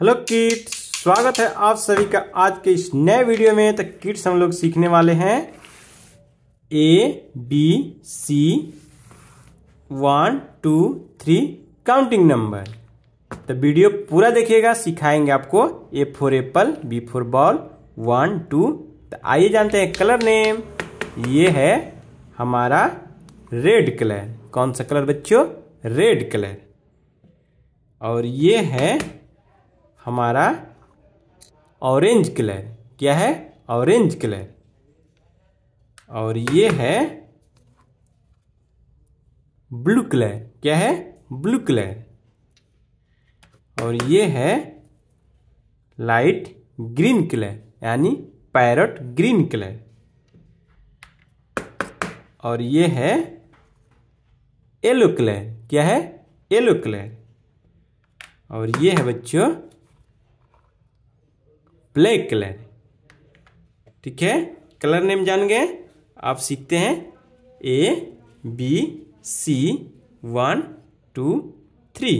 hello kit स्वागत है आप सभी का आज के इस नए वीडियो में तो किट्स हम लोग सीखने वाले हैं A B C one two three counting number तो वीडियो पूरा देखिएगा सिखाएंगे आपको A for apple B for ball one two तो आइए जानते हैं कलर नेम ये है हमारा रेड कलर कौन सा कलर बच्चों रेड कलर और ये है हमारा ऑरेंज कलर क्या है ऑरेंज कलर और ये है ब्लू कलर क्या है ब्लू कलर और ये है लाइट ग्रीन कलर यानी पैरट ग्रीन कलर और ये है येलो कलर क्या है येलो कलर और ये है बच्चों ब्लैक कलर ठीक है कलर नेम जान गए आप सीखते हैं A B C one two three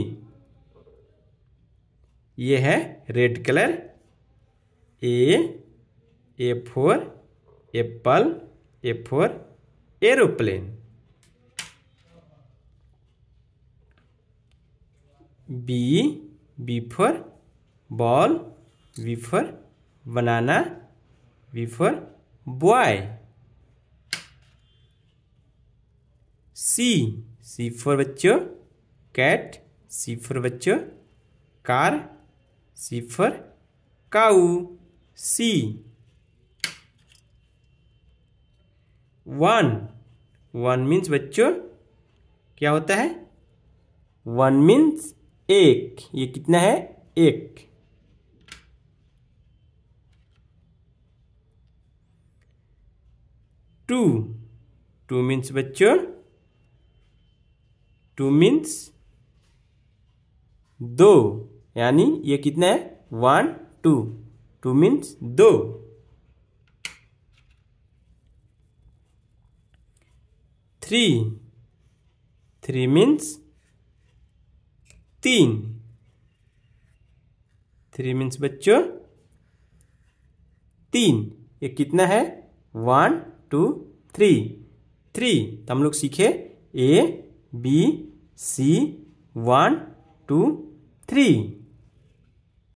ये है red colour A A for apple A for aeroplane B B for ball B for banana before boy C C for बच्चों कैट सी फॉर बच्चों car C for cow C one one means बच्चों क्या होता है one means एक ये कितना है एक टू टू मीन्स बच्चों टू मीन्स दो यानी ये कितना है वन टू टू मीन्स दो थ्री थ्री मीन्स तीन थ्री मीन्स बच्चों तीन ये कितना है वन टू थ्री थ्री तो हम लोग सीखे A B C one two three